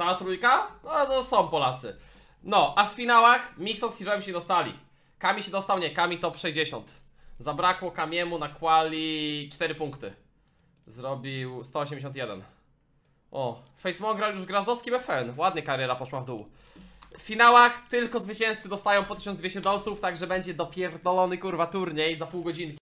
Cała trójka? No to no, są Polacy. No, a w finałach Mixon z Hirzem się dostali. Kami się dostał, nie, Kami top 60. Zabrakło Kamiemu na quali 4 punkty. Zrobił 181. O, Facemonger już gra z Oskim FN. Ładnie kariera poszła w dół. W finałach tylko zwycięzcy dostają po 1200 dolców, także będzie dopierdolony kurwa turniej za pół godzinki.